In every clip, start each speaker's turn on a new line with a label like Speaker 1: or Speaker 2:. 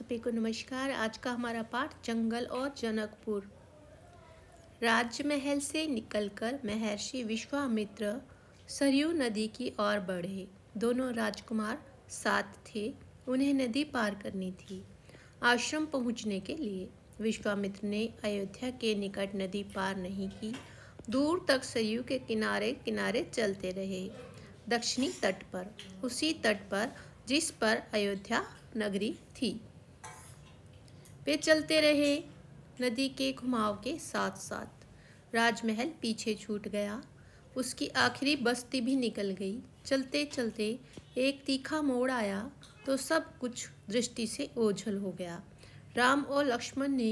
Speaker 1: सभी को नमस्कार आज का हमारा पाठ जंगल और जनकपुर राजमहल महल से निकलकर महर्षि विश्वामित्र सरयू नदी की ओर बढ़े दोनों राजकुमार साथ थे उन्हें नदी पार करनी थी आश्रम पहुंचने के लिए विश्वामित्र ने अयोध्या के निकट नदी पार नहीं की दूर तक सरयू के किनारे किनारे चलते रहे दक्षिणी तट पर उसी तट पर जिस पर अयोध्या नगरी थी पे चलते रहे नदी के घुमाव के साथ साथ राजमहल पीछे छूट गया उसकी आखिरी बस्ती भी निकल गई चलते चलते एक तीखा मोड़ आया तो सब कुछ दृष्टि से ओझल हो गया राम और लक्ष्मण ने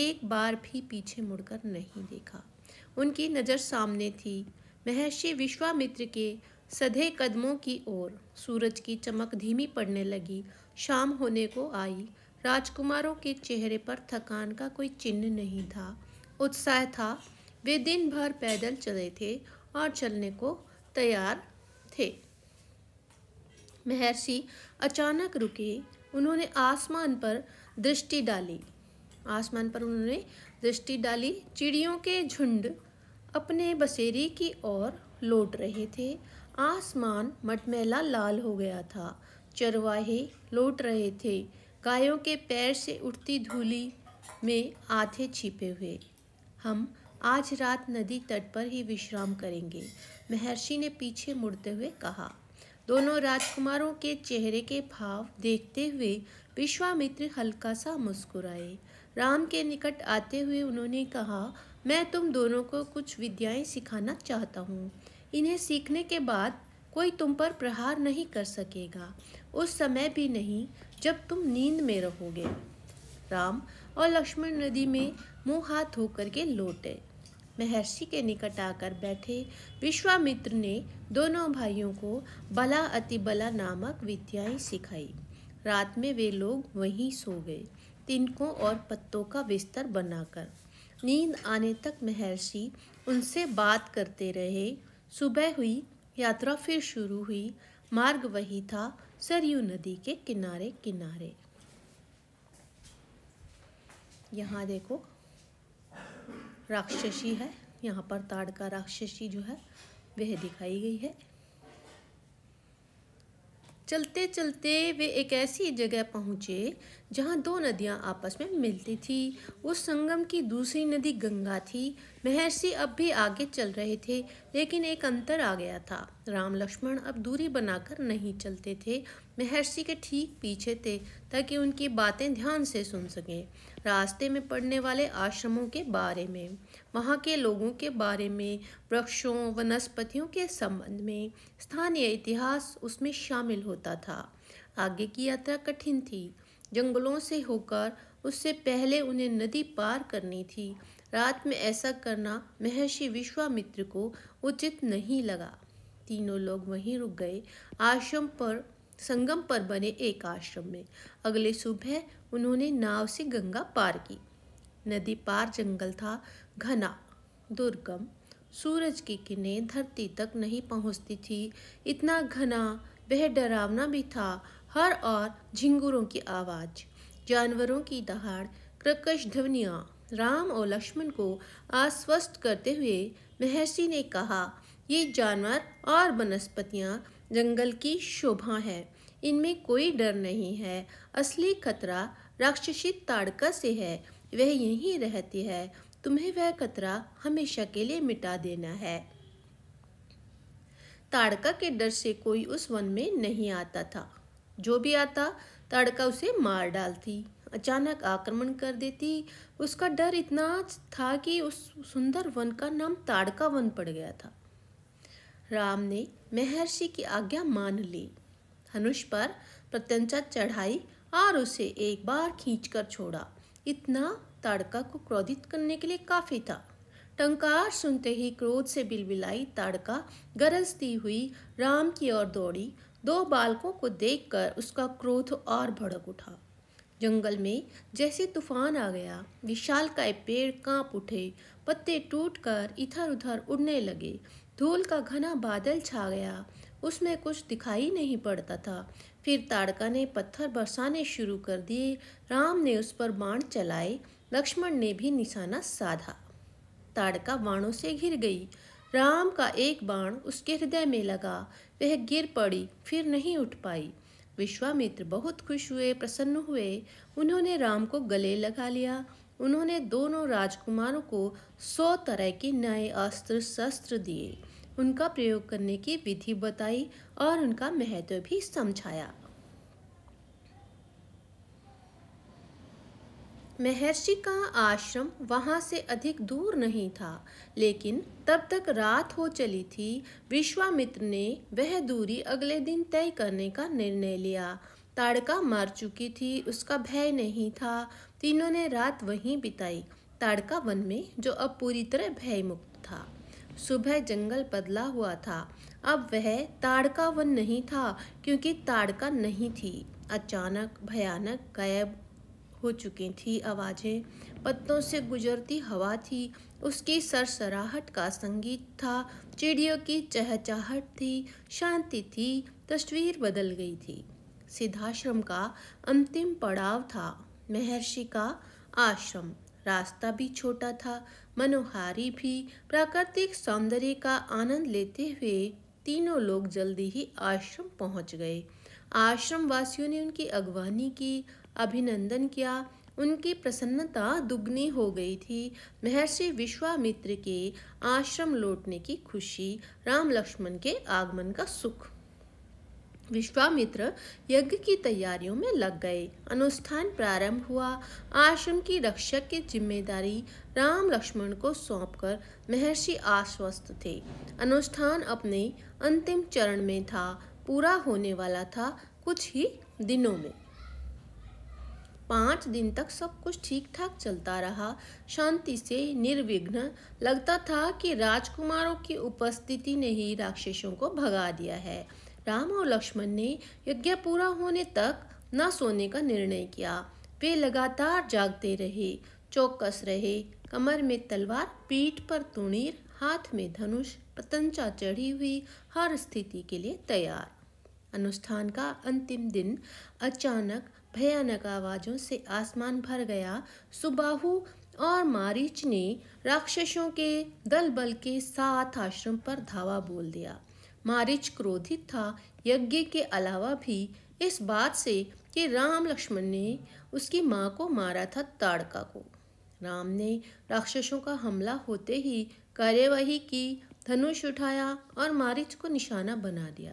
Speaker 1: एक बार भी पीछे मुड़कर नहीं देखा उनकी नज़र सामने थी महर्षि विश्वामित्र के सधे कदमों की ओर सूरज की चमक धीमी पड़ने लगी शाम होने को आई राजकुमारों के चेहरे पर थकान का कोई चिन्ह नहीं था उत्साह था वे दिन भर पैदल चले थे और चलने को तैयार थे महर्षि अचानक रुके उन्होंने आसमान पर दृष्टि डाली आसमान पर उन्होंने दृष्टि डाली चिड़ियों के झुंड अपने बसेरी की ओर लौट रहे थे आसमान मटमैला लाल हो गया था चरवाहे लौट रहे थे गायों के पैर से उठती धूली में आधे छिपे हुए हम आज रात नदी तट पर ही विश्राम करेंगे महर्षि ने पीछे मुड़ते हुए कहा दोनों राजकुमारों के चेहरे के भाव देखते हुए विश्वामित्र हल्का सा मुस्कुराए राम के निकट आते हुए उन्होंने कहा मैं तुम दोनों को कुछ विद्याएं सिखाना चाहता हूँ इन्हें सीखने के बाद कोई तुम पर प्रहार नहीं कर सकेगा उस समय भी नहीं जब तुम नींद में रहोगे राम और लक्ष्मण नदी में मुंह हाथ होकर के लौटे महर्षि के निकट आकर बैठे विश्वामित्र ने दोनों भाइयों को बला अति बला नामक विद्याएं सिखाई रात में वे लोग वहीं सो गए तिनकों और पत्तों का बिस्तर बनाकर नींद आने तक महर्षि उनसे बात करते रहे सुबह हुई यात्रा फिर शुरू हुई मार्ग वही था सरयू नदी के किनारे किनारे यहाँ देखो राक्षसी है यहाँ पर ताड़ का राक्षसी जो है वह दिखाई गई है चलते चलते वे एक ऐसी जगह पहुँचे जहाँ दो नदियाँ आपस में मिलती थी उस संगम की दूसरी नदी गंगा थी महर्षि अब भी आगे चल रहे थे लेकिन एक अंतर आ गया था राम लक्ष्मण अब दूरी बनाकर नहीं चलते थे महर्षि के ठीक पीछे थे ताकि उनकी बातें ध्यान से सुन सकें रास्ते में पड़ने वाले आश्रमों के बारे में वहाँ के लोगों के बारे में वृक्षों वनस्पतियों के संबंध में स्थानीय इतिहास उसमें शामिल होता था आगे की यात्रा कठिन थी जंगलों से होकर उससे पहले उन्हें नदी पार करनी थी रात में ऐसा करना महर्षि विश्वामित्र को उचित नहीं लगा तीनों लोग वहीं रुक गए आश्रम पर संगम पर बने एक आश्रम में अगले सुबह उन्होंने नाव से गंगा पार की नदी पार जंगल था घना दुर्गम सूरज की किरणें धरती तक नहीं पहुंचती थी इतना घना वह डरावना भी था हर और झिंगुरों की आवाज़ जानवरों की दहाड़ क्रकश ध्वनिया राम और लक्ष्मण को आश्वस्त करते हुए महर्षि ने कहा ये जानवर और वनस्पतियाँ जंगल की शोभा है इनमें कोई डर नहीं है असली खतरा राक्षसी ताड़का से है वह यहीं रहती है तुम्हें वह खतरा हमेशा के लिए मिटा देना है ताड़का के डर से कोई उस वन में नहीं आता था जो भी आता ताड़का उसे मार डालती अचानक आक्रमण कर देती उसका डर इतना था कि उस सुंदर वन का नाम ताड़का वन पड़ गया था राम ने महर्षि की आज्ञा मान ली धनुष पर प्रत्यंचा चढ़ाई और उसे एक बार खींचकर छोड़ा इतना ताड़का को क्रोधित करने के लिए काफ़ी था टंकार सुनते ही क्रोध से बिलबिलाई ताड़का गरजती हुई राम की ओर दौड़ी दो बालकों को देखकर उसका क्रोध और भड़क उठा जंगल में जैसे तूफान आ गया विशाल का पेड़ कांप उठे पत्ते टूटकर इधर उधर उड़ने लगे धूल का घना बादल छा गया उसमें कुछ दिखाई नहीं पड़ता था फिर ताड़का ने पत्थर बरसाने शुरू कर दिए राम ने उस पर बाण चलाए लक्ष्मण ने भी निशाना साधा ताड़का बाणों से घिर गई राम का एक बाण उसके हृदय में लगा वह गिर पड़ी फिर नहीं उठ पाई विश्वामित्र बहुत खुश हुए प्रसन्न हुए उन्होंने राम को गले लगा लिया उन्होंने दोनों राजकुमारों को सौ तरह के नए अस्त्र शस्त्र दिए उनका प्रयोग करने की विधि बताई और उनका महत्व भी समझाया महर्षि का आश्रम वहां से अधिक दूर नहीं था लेकिन तब तक रात हो चली थी विश्वामित्र ने वह दूरी अगले दिन तय करने का निर्णय लिया ताड़का मार चुकी थी उसका भय नहीं था तीनों ने रात वहीं बिताई ताड़का वन में जो अब पूरी तरह भयमुक्त था सुबह जंगल बदला हुआ था अब वह ताड़का वन नहीं था क्योंकि ताड़का नहीं थी अचानक भयानक गायब हो चुकी थी आवाज़ें पत्तों से गुजरती हवा थी उसकी सरसराहट का संगीत था चिड़ियों की चहचाहट थी शांति थी तस्वीर बदल गई थी सिद्धाश्रम का अंतिम पड़ाव था महर्षि का आश्रम रास्ता भी छोटा था मनोहारी भी प्राकृतिक सौंदर्य का आनंद लेते हुए तीनों लोग जल्दी ही आश्रम पहुंच गए आश्रम वासियों ने उनकी अगवानी की अभिनंदन किया उनकी प्रसन्नता दुगनी हो गई थी महर्षि विश्वामित्र के आश्रम लौटने की खुशी राम लक्ष्मण के आगमन का सुख विश्वामित्र यज्ञ की तैयारियों में लग गए अनुष्ठान प्रारंभ हुआ आश्रम की रक्षक की जिम्मेदारी राम लक्ष्मण को सौंपकर महर्षि आश्वस्त थे अनुष्ठान अपने अंतिम चरण में था पूरा होने वाला था कुछ ही दिनों में पाँच दिन तक सब कुछ ठीक ठाक चलता रहा शांति से निर्विघ्न लगता था कि राजकुमारों की उपस्थिति ने ही राक्षसों को भगा दिया है राम और लक्ष्मण ने यज्ञ पूरा होने तक न सोने का निर्णय किया वे लगातार जागते रहे चौकस रहे कमर में तलवार पीठ पर तुणीर हाथ में धनुष पतंजा चढ़ी हुई हर स्थिति के लिए तैयार अनुष्ठान का अंतिम दिन अचानक भयानक आवाज़ों से आसमान भर गया सुबाहु और मारीच ने राक्षसों के दल बल के साथ आश्रम पर धावा बोल दिया मारिच क्रोधित था यज्ञ के अलावा भी इस बात से कि राम लक्ष्मण ने उसकी माँ को मारा था ताड़का को राम ने राक्षसों का हमला होते ही कार्यवाही की धनुष उठाया और मारिच को निशाना बना दिया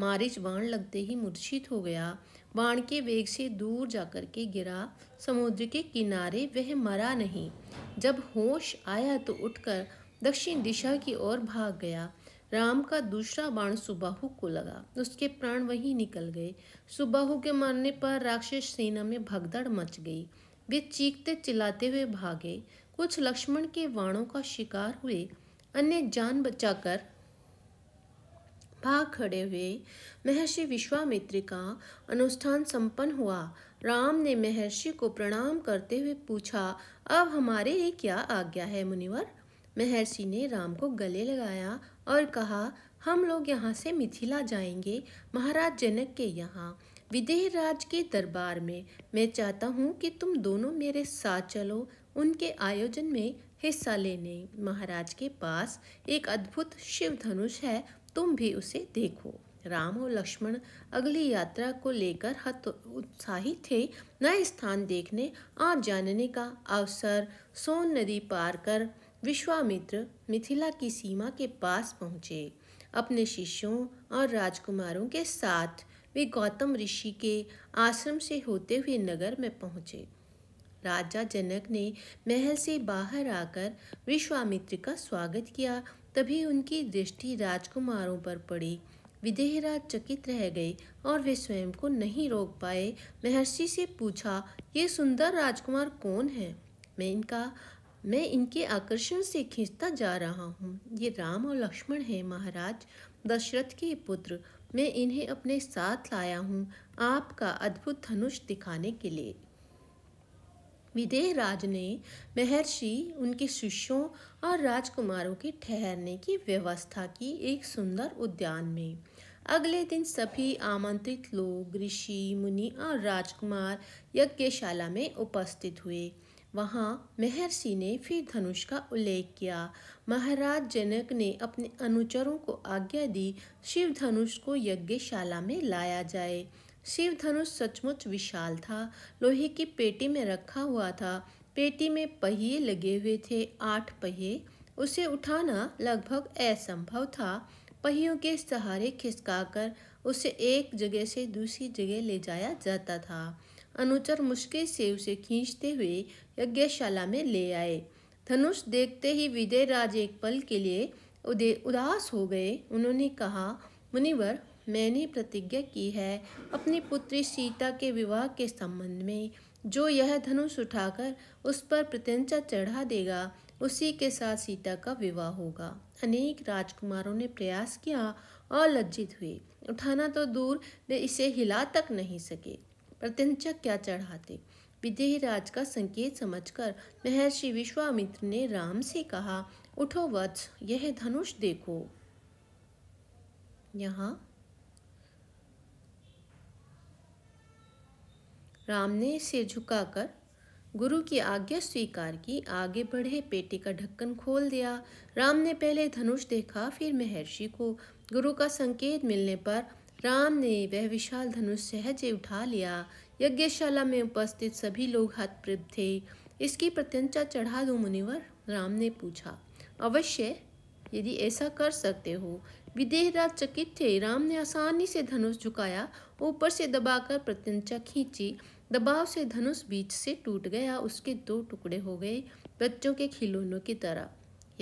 Speaker 1: मारिच बाण लगते ही मूर्छित हो गया बाण के वेग से दूर जाकर के गिरा समुद्र के किनारे वह मरा नहीं जब होश आया तो उठकर दक्षिण दिशा की ओर भाग गया राम का दूसरा बाण सुबाहु को लगा उसके प्राण वहीं निकल गए सुबाहु के मरने पर राक्षस सेना में भगदड़ मच गई वे चीखते चिल्लाते हुए भागे कुछ लक्ष्मण के वाणों का शिकार हुए अन्य जान बचाकर भाग खड़े हुए महर्षि विश्वामित्र का अनुष्ठान संपन्न हुआ राम ने महर्षि को प्रणाम करते हुए पूछा अब हमारे लिए क्या आज्ञा है मुनिवर महर्षि ने राम को गले लगाया और कहा हम लोग यहाँ से मिथिला जाएंगे महाराज जनक के यहाँ विदेह राज के दरबार में मैं चाहता हूँ कि तुम दोनों मेरे साथ चलो उनके आयोजन में हिस्सा लेने महाराज के पास एक अद्भुत शिव धनुष है तुम भी उसे देखो राम और लक्ष्मण अगली यात्रा को लेकर हत उत्साहित थे नए स्थान देखने और जानने का अवसर सोन नदी पार कर विश्वामित्र मिथिला की सीमा के पास पहुँचे अपने शिष्यों और राजकुमारों के साथ वे गौतम ऋषि के आश्रम से होते हुए नगर में पहुँचे राजा जनक ने महल से बाहर आकर विश्वामित्र का स्वागत किया तभी उनकी दृष्टि राजकुमारों पर पड़ी विदेहराज चकित रह गए और वे स्वयं को नहीं रोक पाए महर्षि से पूछा ये सुंदर राजकुमार कौन है मैं इनका मैं इनके आकर्षण से खींचता जा रहा हूँ ये राम और लक्ष्मण हैं महाराज दशरथ के पुत्र मैं इन्हें अपने साथ लाया हूँ आपका अद्भुत धनुष दिखाने के लिए विदेह राज ने महर्षि उनके शिष्यों और राजकुमारों के ठहरने की व्यवस्था की एक सुंदर उद्यान में अगले दिन सभी आमंत्रित लोग ऋषि मुनि और राजकुमार यज्ञशाला में उपस्थित हुए वहाँ महर्षि ने फिर धनुष का उल्लेख किया महाराज जनक ने अपने अनुचरों को आज्ञा दी शिव धनुष को यज्ञशाला में लाया जाए शिव धनुष सचमुच विशाल था लोहे की पेटी में रखा हुआ था पेटी में पहिए लगे हुए थे आठ पहिए उसे उठाना लगभग असंभव था पहियों के सहारे खिसकाकर उसे एक जगह से दूसरी जगह ले जाया जाता था अनुचर मुश्किल से उसे खींचते हुए यज्ञशाला में ले आए धनुष देखते ही विदय राज एक पल के लिए उदय उदास हो गए उन्होंने कहा मुनिवर मैंने प्रतिज्ञा की है अपनी पुत्री सीता के विवाह के संबंध में जो यह धनुष उठाकर उस पर प्रत्यंचा चढ़ा देगा उसी के साथ सीता का विवाह होगा अनेक राजकुमारों ने प्रयास किया और लज्जित हुए उठाना तो दूर वे इसे हिला तक नहीं सके प्रत्यंचक क्या चढ़ाते राज का संकेत समझकर महर्षि विश्वामित्र ने राम से कहा उठो वत्स यह धनुष देखो यहाँ राम ने सिर झुकाकर गुरु की आज्ञा स्वीकार की आगे बढ़े पेटी का ढक्कन खोल दिया राम ने पहले धनुष देखा फिर महर्षि को गुरु का संकेत मिलने पर राम ने वह विशाल धनुष सहज उठा लिया यज्ञशाला में उपस्थित सभी लोग हतप्रभ थे इसकी प्रत्यंचा चढ़ा दो मुनिवर राम ने पूछा अवश्य यदि ऐसा कर सकते हो विदेह रात चकित थे राम ने आसानी से धनुष झुकाया ऊपर से दबाकर प्रत्यंचा खींची दबाव से धनुष बीच से टूट गया उसके दो टुकड़े हो गए बच्चों के खिलौनों की तरह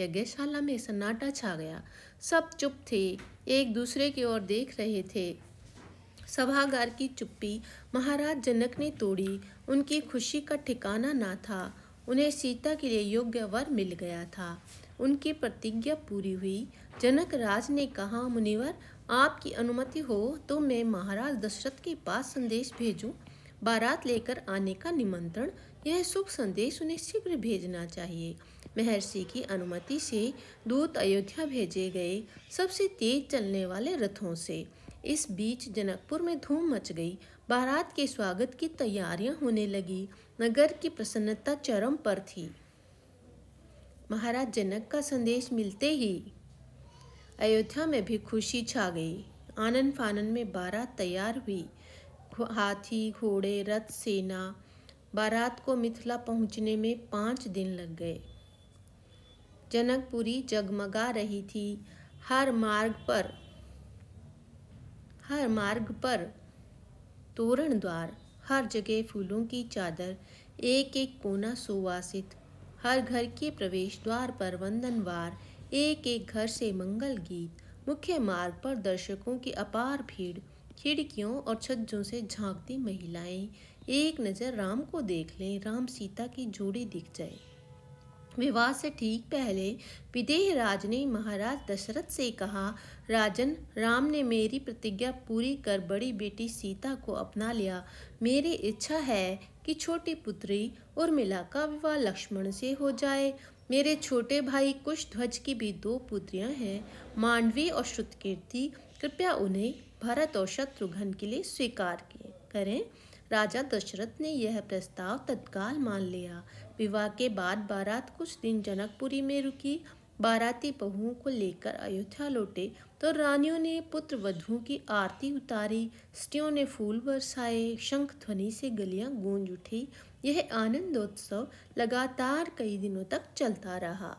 Speaker 1: यज्ञशाला में सन्नाटा छा गया सब चुप थे एक दूसरे की ओर देख रहे थे सभागार की चुप्पी महाराज जनक ने तोड़ी उनकी खुशी का ठिकाना ना था उन्हें सीता के लिए योग्य वर मिल गया था उनकी प्रतिज्ञा पूरी हुई जनक राज ने कहा मुनिवर आपकी अनुमति हो तो मैं महाराज दशरथ के पास संदेश भेजूं बारात लेकर आने का निमंत्रण यह शुभ संदेश उन्हें शीघ्र भेजना चाहिए महर्षि की अनुमति से दूत अयोध्या भेजे गए सबसे तेज चलने वाले रथों से इस बीच जनकपुर में धूम मच गई बारात के स्वागत की तैयारियां होने लगी नगर की प्रसन्नता चरम पर थी महाराज जनक का संदेश मिलते ही अयोध्या में भी खुशी छा गई आनंद फानन में बारात तैयार हुई हाथी घोड़े रथ सेना बारात को मिथिला पहुंचने में पाँच दिन लग गए जनकपुरी जगमगा रही थी हर मार्ग पर हर मार्ग पर तोरण द्वार हर जगह फूलों की चादर एक एक कोना सुवासित हर घर के प्रवेश द्वार पर वंदनवार एक एक घर से मंगल गीत मुख्य मार्ग पर दर्शकों की अपार भीड़ खिड़कियों और छज्जों से झांकती महिलाएं एक नज़र राम को देख लें राम सीता की जोड़ी दिख जाए विवाह से ठीक पहले विदेहराज ने महाराज दशरथ से कहा राजन राम ने मेरी प्रतिज्ञा पूरी कर बड़ी बेटी सीता को अपना लिया मेरी इच्छा है कि छोटी पुत्री उर्मिला का विवाह लक्ष्मण से हो जाए मेरे छोटे भाई कुश ध्वज की भी दो पुत्रियां हैं मांडवी और श्रुतकीर्ति कृपया उन्हें भरत और शत्रुघ्न के लिए स्वीकार करें राजा दशरथ ने यह प्रस्ताव तत्काल मान लिया विवाह के बाद बारात कुछ दिन जनकपुरी में रुकी बाराती बहुओं को लेकर अयोध्या लौटे तो रानियों ने पुत्र वधुओं की आरती उतारी स्त्रियों ने फूल बरसाए शंख ध्वनि से गलियां गूंज उठी यह आनंदोत्सव लगातार कई दिनों तक चलता रहा